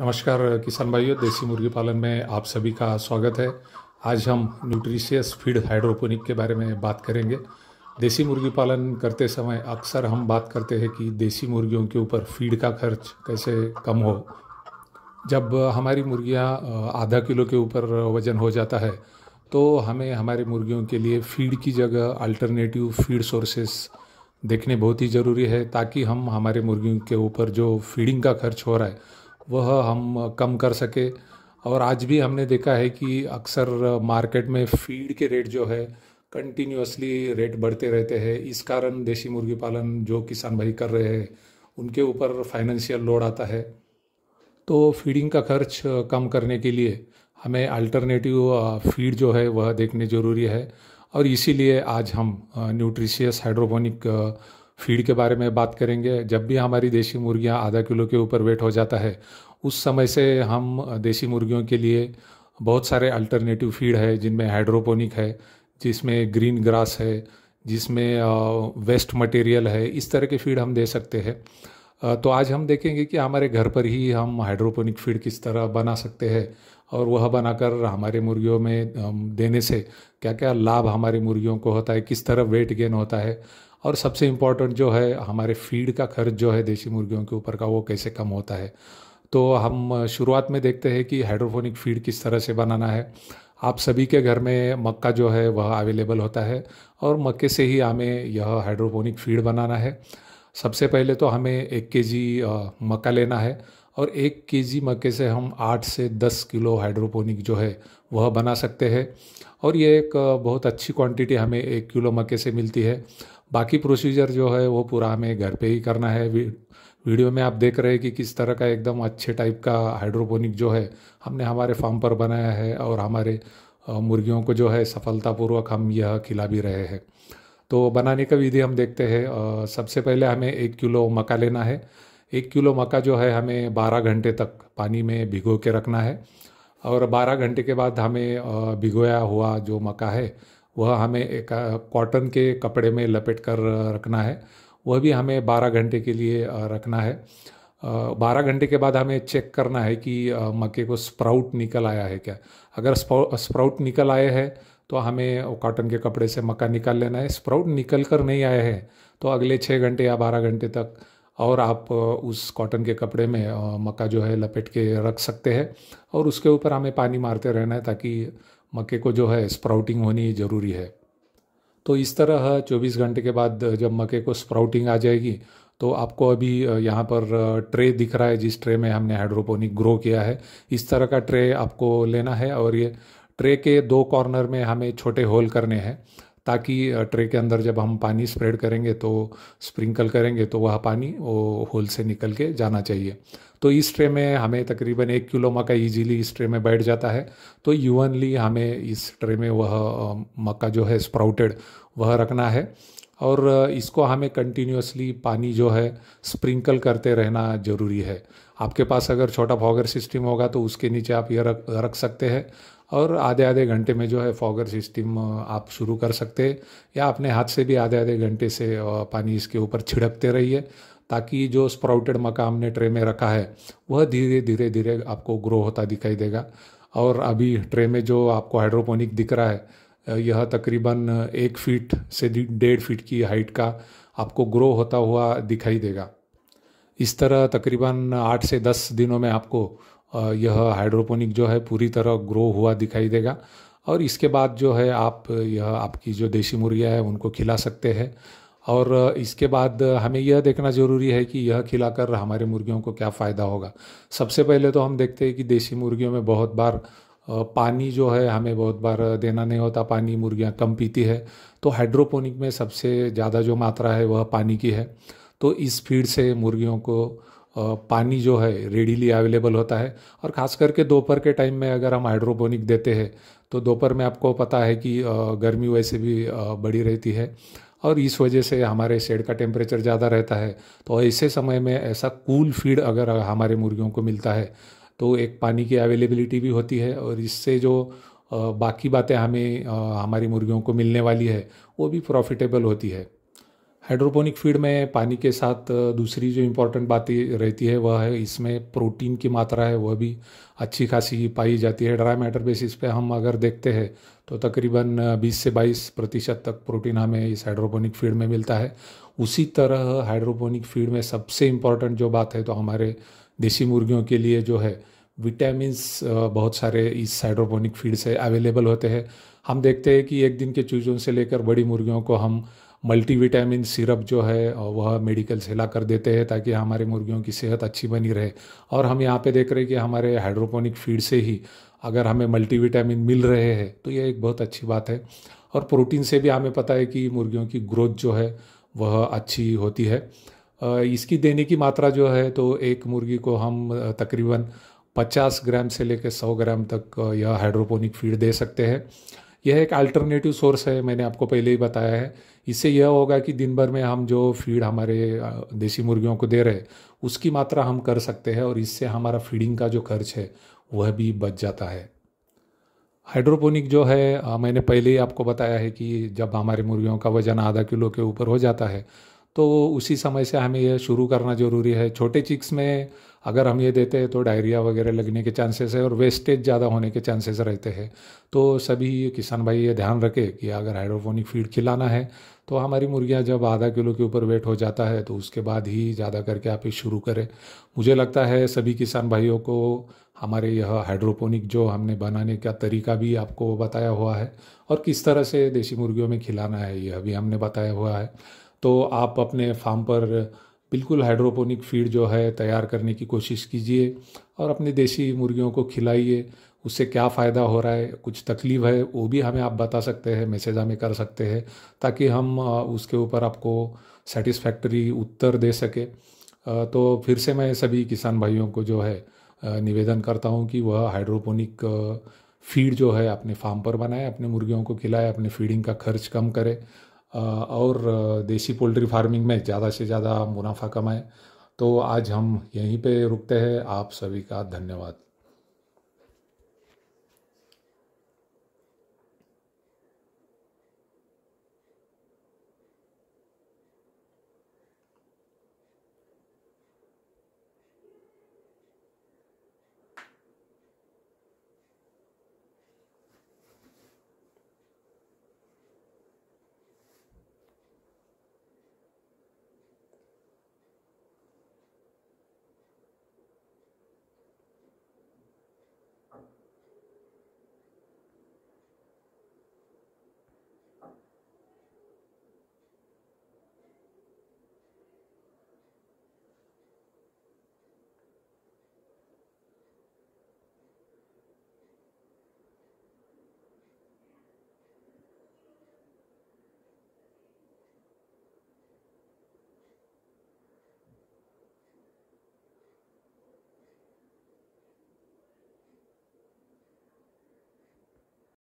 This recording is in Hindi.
नमस्कार किसान भाइयों देसी मुर्गी पालन में आप सभी का स्वागत है आज हम न्यूट्रिशियस फीड हाइड्रोपोनिक के बारे में बात करेंगे देसी मुर्गी पालन करते समय अक्सर हम बात करते हैं कि देसी मुर्गियों के ऊपर फीड का खर्च कैसे कम हो जब हमारी मुर्गियाँ आधा किलो के ऊपर वज़न हो जाता है तो हमें हमारी मुर्गियों के लिए फीड की जगह अल्टरनेटिव फीड सोर्सेस देखने बहुत ही ज़रूरी है ताकि हम हमारे मुर्गियों के ऊपर जो फीडिंग का खर्च हो रहा है वह हम कम कर सके और आज भी हमने देखा है कि अक्सर मार्केट में फीड के रेट जो है कंटिन्यूसली रेट बढ़ते रहते हैं इस कारण देशी मुर्गी पालन जो किसान भाई कर रहे हैं उनके ऊपर फाइनेंशियल लोड आता है तो फीडिंग का खर्च कम करने के लिए हमें अल्टरनेटिव फीड जो है वह देखने ज़रूरी है और इसीलिए आज हम न्यूट्रिशियस हाइड्रोपोनिक फीड के बारे में बात करेंगे जब भी हमारी देशी मुर्गियाँ आधा किलो के ऊपर वेट हो जाता है उस समय से हम देसी मुर्गियों के लिए बहुत सारे अल्टरनेटिव फीड है जिनमें हाइड्रोपोनिक है जिसमें ग्रीन ग्रास है जिसमें वेस्ट मटेरियल है इस तरह के फीड हम दे सकते हैं तो आज हम देखेंगे कि हमारे घर पर ही हम हाइड्रोपोनिक फीड किस तरह बना सकते हैं और वह बनाकर हमारे मुर्गियों में देने से क्या क्या लाभ हमारी मुर्गियों को होता है किस तरह वेट गेन होता है और सबसे इम्पॉर्टेंट जो है हमारे फीड का खर्च जो है देसी मुर्गियों के ऊपर का वो कैसे कम होता है तो हम शुरुआत में देखते हैं कि हाइड्रोफोनिक फीड किस तरह से बनाना है आप सभी के घर में मक्का जो है वह अवेलेबल होता है और मक्के से ही हमें यह हाइड्रोफोनिक फीड बनाना है सबसे पहले तो हमें एक के जी मक्का लेना है और एक के जी मक्के से हम आठ से दस किलो हाइड्रोपोनिक जो है वह बना सकते हैं और ये एक बहुत अच्छी क्वांटिटी हमें एक किलो मक्के से मिलती है बाकी प्रोसीजर जो है वो पूरा हमें घर पे ही करना है वीडियो में आप देख रहे हैं कि किस तरह का एकदम अच्छे टाइप का हाइड्रोपोनिक जो है हमने हमारे फार्म पर बनाया है और हमारे मुर्गियों को जो है सफलतापूर्वक हम यह खिला भी रहे हैं तो बनाने का विधि हम देखते हैं सबसे पहले हमें एक किलो मक्का लेना है एक किलो मक्का जो है हमें 12 घंटे तक पानी में भिगो के रखना है और 12 घंटे के बाद हमें भिगोया हुआ जो मक्का है वह हमें एक कॉटन के कपड़े में लपेट कर रखना है वह भी हमें 12 घंटे के लिए रखना है बारह घंटे के बाद हमें चेक करना है कि मक्के को स्प्राउट निकल आया है क्या अगर स्प्राउट निकल आए हैं तो हमें कॉटन के कपड़े से मक्का निकाल लेना है स्प्राउट निकल कर नहीं आए हैं तो अगले छः घंटे या बारह घंटे तक और आप उस कॉटन के कपड़े में मक्का जो है लपेट के रख सकते हैं और उसके ऊपर हमें पानी मारते रहना है ताकि मक्के को जो है स्प्राउटिंग होनी ज़रूरी है तो इस तरह 24 घंटे के बाद जब मक्के को स्प्राउटिंग आ जाएगी तो आपको अभी यहाँ पर ट्रे दिख रहा है जिस ट्रे में हमने हाइड्रोपोनिक ग्रो किया है इस तरह का ट्रे आपको लेना है और ये ट्रे के दो कॉर्नर में हमें छोटे होल करने हैं ताकि ट्रे के अंदर जब हम पानी स्प्रेड करेंगे तो स्प्रिंकल करेंगे तो वह पानी वो होल से निकल के जाना चाहिए तो इस ट्रे में हमें तकरीबन एक किलो मक्का इजीली इस ट्रे में बैठ जाता है तो यूनली हमें इस ट्रे में वह मक्का जो है स्प्राउटेड वह रखना है और इसको हमें कंटिन्यूसली पानी जो है स्प्रिंकल करते रहना ज़रूरी है आपके पास अगर छोटा फॉगर सिस्टम होगा तो उसके नीचे आप ये रख रख सकते हैं और आधे आधे घंटे में जो है फॉगर सिस्टम आप शुरू कर सकते हैं या अपने हाथ से भी आधे आधे घंटे से पानी इसके ऊपर छिड़कते रहिए ताकि जो स्प्राउटेड मका हमने ट्रे में रखा है वह धीरे धीरे धीरे आपको ग्रो होता दिखाई देगा और अभी ट्रे में जो आपको हाइड्रोपोनिक दिख रहा है यह तकरीबन एक फीट से डेढ़ फीट की हाइट का आपको ग्रो होता हुआ दिखाई देगा इस तरह तकरीबन आठ से दस दिनों में आपको यह हाइड्रोपोनिक जो है पूरी तरह ग्रो हुआ दिखाई देगा और इसके बाद जो है आप यह आपकी जो देसी मुर्गियाँ हैं उनको खिला सकते हैं और इसके बाद हमें यह देखना ज़रूरी है कि यह खिलाकर हमारे मुर्गियों को क्या फ़ायदा होगा सबसे पहले तो हम देखते हैं कि देसी मुर्गियों में बहुत बार पानी जो है हमें बहुत बार देना नहीं होता पानी मुर्गियाँ कम पीती है तो हाइड्रोपोनिक में सबसे ज़्यादा जो मात्रा है वह पानी की है तो इस फीड से मुर्गियों को पानी जो है रेडीली अवेलेबल होता है और ख़ास करके दोपहर के टाइम में अगर हम हाइड्रोपोनिक देते हैं तो दोपहर में आपको पता है कि गर्मी वैसे भी बड़ी रहती है और इस वजह से हमारे शेड का टेम्परेचर ज़्यादा रहता है तो ऐसे समय में ऐसा कूल फीड अगर हमारे मुर्गियों को मिलता है तो एक पानी की अवेलेबिलिटी भी होती है और इससे जो बाकी बातें हमें हमारी मुर्गियों को मिलने वाली है वो भी प्रॉफिटेबल होती है हाइड्रोपोनिक फीड में पानी के साथ दूसरी जो इम्पोर्टेंट बात रहती है वह है इसमें प्रोटीन की मात्रा है वह भी अच्छी खासी पाई जाती है ड्राई मैटर बेसिस पे हम अगर देखते हैं तो तकरीबन 20 से 22 प्रतिशत तक प्रोटीन हमें इस हाइड्रोपोनिक फीड में मिलता है उसी तरह हाइड्रोपोनिक फीड में सबसे इम्पोर्टेंट जो बात है तो हमारे देसी मुर्गियों के लिए जो है विटामिन्स बहुत सारे इस हाइड्रोपोनिक फीड से अवेलेबल होते हैं हम देखते हैं कि एक दिन के चूजों से लेकर बड़ी मुर्गियों को हम मल्टीविटामिन सिरप जो है वह मेडिकल से ला कर देते हैं ताकि हमारे मुर्गियों की सेहत अच्छी बनी रहे और हम यहाँ पे देख रहे हैं कि हमारे हाइड्रोपोनिक फीड से ही अगर हमें मल्टीविटामिन मिल रहे हैं तो यह एक बहुत अच्छी बात है और प्रोटीन से भी हमें पता है कि मुर्गियों की ग्रोथ जो है वह अच्छी होती है इसकी देने की मात्रा जो है तो एक मुर्गी को हम तकरीबन 50 ग्राम से लेकर 100 ग्राम तक यह हाइड्रोपोनिक फीड दे सकते हैं यह एक अल्टरनेटिव सोर्स है मैंने आपको पहले ही बताया है इससे यह होगा कि दिन भर में हम जो फीड हमारे देसी मुर्गियों को दे रहे हैं उसकी मात्रा हम कर सकते हैं और इससे हमारा फीडिंग का जो खर्च है वह भी बच जाता है हाइड्रोपोनिक जो है मैंने पहले ही आपको बताया है कि जब हमारे मुर्गियों का वजन आधा किलो के ऊपर हो जाता है तो उसी समय से हमें यह शुरू करना ज़रूरी है छोटे चिक्स में अगर हम ये देते हैं तो डायरिया वगैरह लगने के चांसेस है और वेस्टेज ज़्यादा होने के चांसेस रहते हैं तो सभी किसान भाई ये ध्यान रखें कि अगर हाइड्रोफोनिक फीड खिलाना है तो हमारी मुर्गियाँ जब आधा किलो के ऊपर वेट हो जाता है तो उसके बाद ही ज़्यादा करके आप ये शुरू करें मुझे लगता है सभी किसान भाइयों को हमारे यह हाइड्रोपोनिक जो हमने बनाने का तरीका भी आपको बताया हुआ है और किस तरह से देसी मुर्गियों में खिलाना है यह भी हमने बताया हुआ है तो आप अपने फार्म पर बिल्कुल हाइड्रोपोनिक फीड जो है तैयार करने की कोशिश कीजिए और अपने देसी मुर्गियों को खिलाइए उससे क्या फ़ायदा हो रहा है कुछ तकलीफ़ है वो भी हमें आप बता सकते हैं मैसेज हमें कर सकते हैं ताकि हम उसके ऊपर आपको सेटिस्फैक्टरी उत्तर दे सके तो फिर से मैं सभी किसान भाइयों को जो है निवेदन करता हूँ कि वह हाइड्रोपोनिक फीड जो है अपने फार्म पर बनाए अपने मुर्गियों को खिलाए अपने फीडिंग का खर्च कम करें और देसी पोल्ट्री फार्मिंग में ज़्यादा से ज़्यादा मुनाफा कमाएँ तो आज हम यहीं पे रुकते हैं आप सभी का धन्यवाद